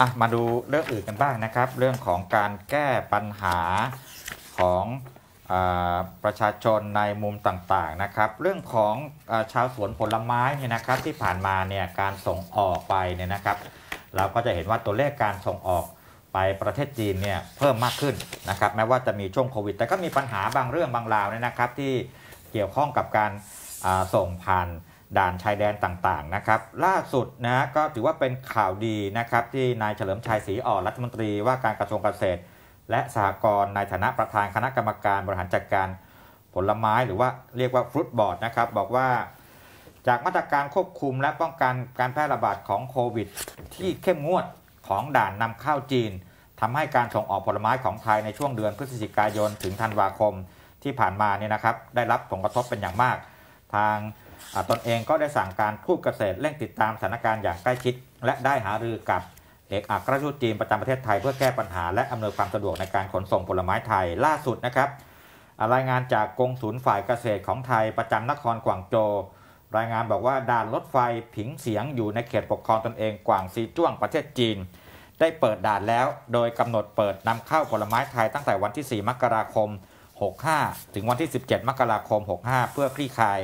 อ่ะมาดูเรื่องอื่นกันบ้างนะครับ เรื่องของการแก้ปัญหาของอประชาชนในมุมต่างๆนะครับเรื่องของอชาวสวนผลไม้เนี่ยนะครับที่ผ่านมาเนี่ยการส่งออกไปเนี่ยนะครับ เราก็จะเห็นว่าตัวเลขการส่งออกไปประเทศจีนเนี่ยเพิ่มมากขึ้นนะครับแม้ว่าจะมีช่วงโควิดแต่ก็มีปัญหาบางเรื่องบางราวเนี่ยนะครับ ที่เกี่ยวข้องกับการส่งผ่านด่านชายแดนต่างๆ นะครับ ล่าสุดนะก็ถือว่าเป็นข่าวดีนะครับที่นายเฉลิมชัยศรีอ่อนรัฐมนตรี ว่าการกระทรวงเกษตร และสหกรณ์ในฐานะประธานคณะกรรมการ บริหารจัดการผลไม้หรือว่าเรียกว่าฟรุตบอร์ดนะครับบอกว่าจากมาตรการควบคุมและป้องกันการแพร่ระบาดของโควิด ที่เข้มงวดของด่านนำเข้าจีนทำให้การส่งออกผลไม้ของไทยในช่วงเดือนพฤศจิกายน ถึงธันวาคมที่ผ่านมาเนี่ยนะครับได้รับผลกระทบเป็นอย่างมากทางตนเองก็ได้สั่งการทูตเกษตรเร่งติดตามสถานการณ์อย่างใกล้ชิด และได้หารือกับ เอกอัครราชทูตจีนประจำประเทศไทยเพื่อแก้ปัญหาและอำนวยความสะดวกในการขนส่งผลไม้ไทยล่าสุดนะครับรายงานจากกองศูนย์ฝ่ายเกษตรของไทยประจำนครกวางโจ รายงานบอกว่าด่านรถไฟผิงเสียงอยู่ในเขตปกครองตนเองกวางซีจ้วงประเทศจีน ได้เปิดด่านแล้ว โดยกำหนดเปิดนำเข้าผลไม้ไทย ตั้งแต่วันที่ 4มกราคม 65 ถึงวันที่ 17 มกราคม 65 เพื่อคลี่คลาย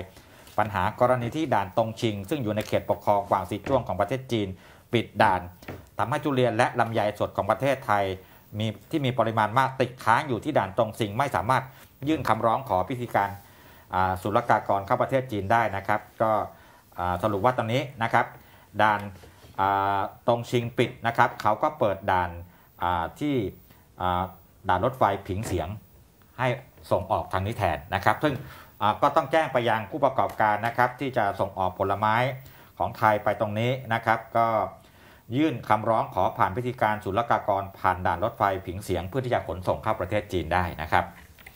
ปัญหากรณีที่ด่านตงชิง ซึ่งอยู่ในเขตปกครองกวางสีจ้วงของประเทศจีน ปิดด่านทำให้จุเรียนและลำไยสดของประเทศไทยมีที่มีปริมาณมากติดค้างอยู่ที่ด่านตงชิงไม่สามารถยื่นคำร้องขอพิธีการศุลกากรเข้าประเทศจีนได้นะครับ ก็สรุปว่าตอนนี้นะครับด่านตรงชิงปิดนะครับ เขาก็เปิดด่านที่ด่านรถไฟผิงเสียงให้ส่งออกทางนี้แทนนะครับ ซึ่งก็ต้องแจ้งไปยังผู้ประกอบการนะครับ ที่จะส่งออกผลไม้ของไทยไปตรงนี้นะครับ ก็ยื่นคำร้องขอผ่านพิธีการศุลกากรผ่านด่านรถไฟผิงเสียงเพื่อที่จะขนส่งเข้าประเทศจีนได้นะครับ